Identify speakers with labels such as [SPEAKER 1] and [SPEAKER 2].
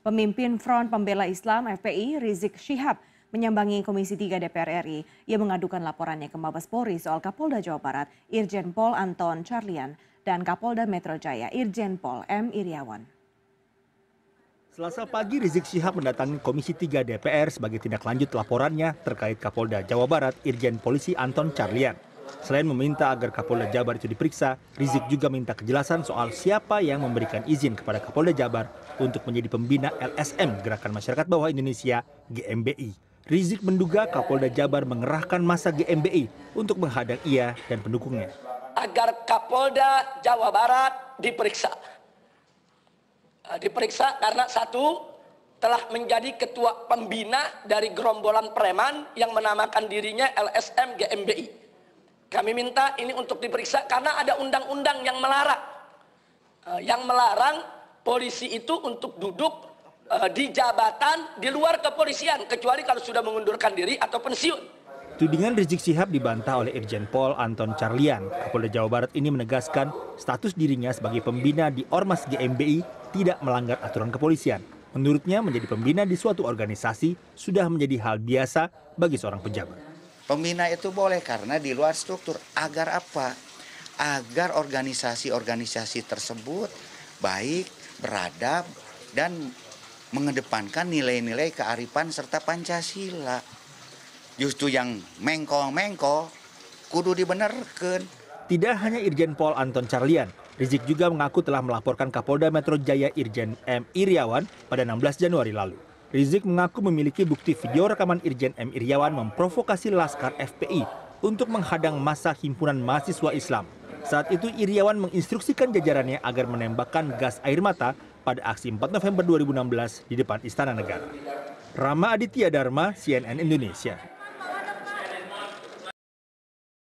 [SPEAKER 1] Pemimpin Front Pembela Islam FPI Rizik Syihab menyambangi Komisi 3 DPR RI. Ia mengadukan laporannya ke Mabes Polri soal Kapolda Jawa Barat Irjen Pol Anton Charlian dan Kapolda Metro Jaya Irjen Pol M. Iriawan.
[SPEAKER 2] Selasa pagi Rizik Syihab mendatangi Komisi 3 DPR sebagai tindak lanjut laporannya terkait Kapolda Jawa Barat Irjen Polisi Anton Charlian. Selain meminta agar Kapolda Jabar itu diperiksa, Rizik juga minta kejelasan soal siapa yang memberikan izin kepada Kapolda Jabar untuk menjadi pembina LSM Gerakan Masyarakat Bawah Indonesia GMBI. Rizik menduga Kapolda Jabar mengerahkan masa GMBI untuk menghadang ia dan pendukungnya.
[SPEAKER 3] Agar Kapolda Jawa Barat diperiksa. Eh, diperiksa karena satu, telah menjadi ketua pembina dari gerombolan preman yang menamakan dirinya LSM GMBI. Kami minta ini untuk diperiksa karena ada undang-undang yang melarang. Eh, yang melarang polisi itu untuk duduk eh, di jabatan di luar kepolisian kecuali kalau sudah mengundurkan diri atau pensiun.
[SPEAKER 2] Tudingan Rizik Sihab dibantah oleh Irjen Pol Anton Carlian. Kapolda Jawa Barat ini menegaskan status dirinya sebagai pembina di Ormas GMBI tidak melanggar aturan kepolisian. Menurutnya menjadi pembina di suatu organisasi sudah menjadi hal biasa bagi seorang pejabat.
[SPEAKER 4] Pembina itu boleh karena di luar struktur. Agar apa? Agar organisasi-organisasi tersebut baik, beradab, dan mengedepankan nilai-nilai kearifan serta Pancasila. Justru
[SPEAKER 2] yang mengko mengko, kudu dibenerkan. Tidak hanya Irjen Pol Anton Carlian, Rizik juga mengaku telah melaporkan Kapolda Metro Jaya Irjen M. Iriawan pada 16 Januari lalu. Rizik mengaku memiliki bukti video rekaman Irjen M. Iryawan memprovokasi Laskar FPI untuk menghadang masa himpunan mahasiswa Islam. Saat itu Iryawan menginstruksikan jajarannya agar menembakkan gas air mata pada aksi 4 November 2016 di depan Istana Negara. Rama Aditya Dharma, CNN Indonesia.